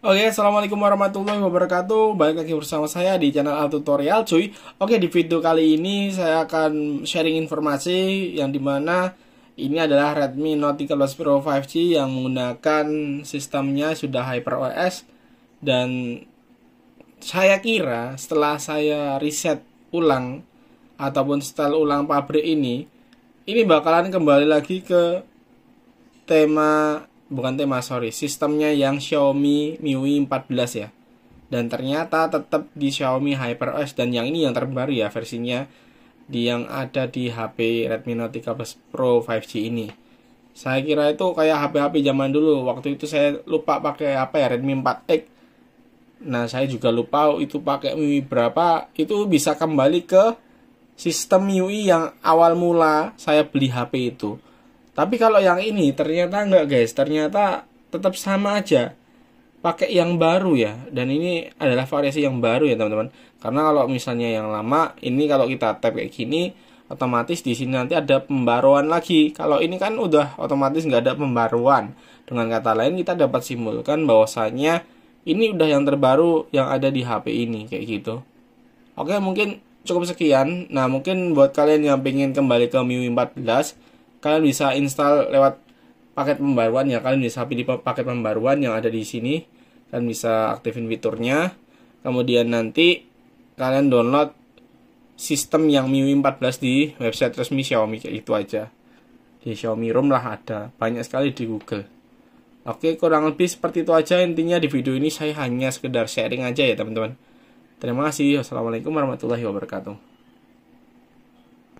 Oke, Assalamualaikum warahmatullahi wabarakatuh Balik lagi bersama saya di channel Al Tutorial cuy Oke, di video kali ini saya akan sharing informasi Yang dimana ini adalah Redmi Note 13 Pro 5G Yang menggunakan sistemnya sudah HyperOS Dan saya kira setelah saya reset ulang Ataupun setel ulang pabrik ini Ini bakalan kembali lagi ke tema bukan tema sorry sistemnya yang Xiaomi MIUI 14 ya dan ternyata tetap di Xiaomi HyperOS dan yang ini yang terbaru ya versinya di yang ada di HP Redmi Note 13 Pro 5G ini. Saya kira itu kayak HP-HP zaman dulu. Waktu itu saya lupa pakai apa ya Redmi 4X. Nah, saya juga lupa itu pakai MIUI berapa. Itu bisa kembali ke sistem MIUI yang awal mula saya beli HP itu. Tapi kalau yang ini ternyata enggak guys, ternyata tetap sama aja. Pakai yang baru ya. Dan ini adalah variasi yang baru ya, teman-teman. Karena kalau misalnya yang lama, ini kalau kita tap kayak gini, otomatis di sini nanti ada pembaruan lagi. Kalau ini kan udah otomatis nggak ada pembaruan. Dengan kata lain kita dapat simpulkan bahwasanya ini udah yang terbaru yang ada di HP ini kayak gitu. Oke, mungkin cukup sekian. Nah, mungkin buat kalian yang pengen kembali ke MIUI 14 kalian bisa install lewat paket pembaruan ya kalian bisa pilih paket pembaruan yang ada di sini kalian bisa aktifin fiturnya kemudian nanti kalian download sistem yang MIUI 14 di website resmi Xiaomi kayak itu aja di Xiaomi Rom lah ada banyak sekali di Google oke kurang lebih seperti itu aja intinya di video ini saya hanya sekedar sharing aja ya teman-teman terima kasih wassalamualaikum warahmatullahi wabarakatuh